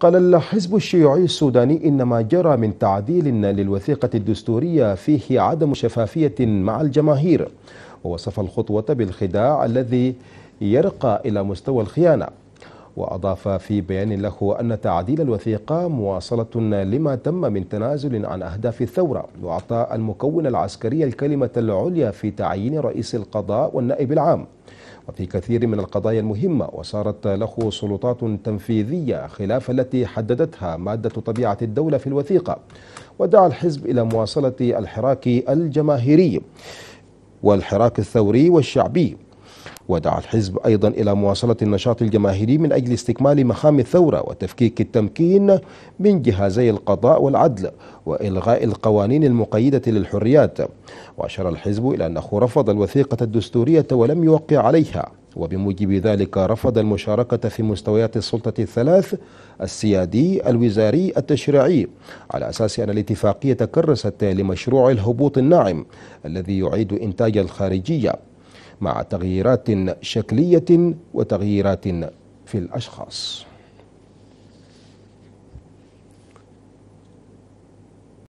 قال الحزب الشيوعي السوداني إن ما جرى من تعديل للوثيقة الدستورية فيه عدم شفافية مع الجماهير ووصف الخطوة بالخداع الذي يرقى إلى مستوى الخيانة وأضاف في بيان له أن تعديل الوثيقة مواصلة لما تم من تنازل عن أهداف الثورة وأعطى المكون العسكري الكلمة العليا في تعيين رئيس القضاء والنائب العام وفي كثير من القضايا المهمة وصارت له سلطات تنفيذية خلاف التي حددتها مادة طبيعة الدولة في الوثيقة ودعا الحزب إلى مواصلة الحراك الجماهيري والحراك الثوري والشعبي ودعا الحزب أيضا إلى مواصلة النشاط الجماهيري من أجل استكمال مهام الثورة وتفكيك التمكين من جهازي القضاء والعدل وإلغاء القوانين المقيدة للحريات وأشار الحزب إلى أنه رفض الوثيقة الدستورية ولم يوقع عليها وبموجب ذلك رفض المشاركة في مستويات السلطة الثلاث السيادي الوزاري التشريعي على أساس أن الاتفاقية كرست لمشروع الهبوط الناعم الذي يعيد إنتاج الخارجية مع تغييرات شكلية وتغييرات في الأشخاص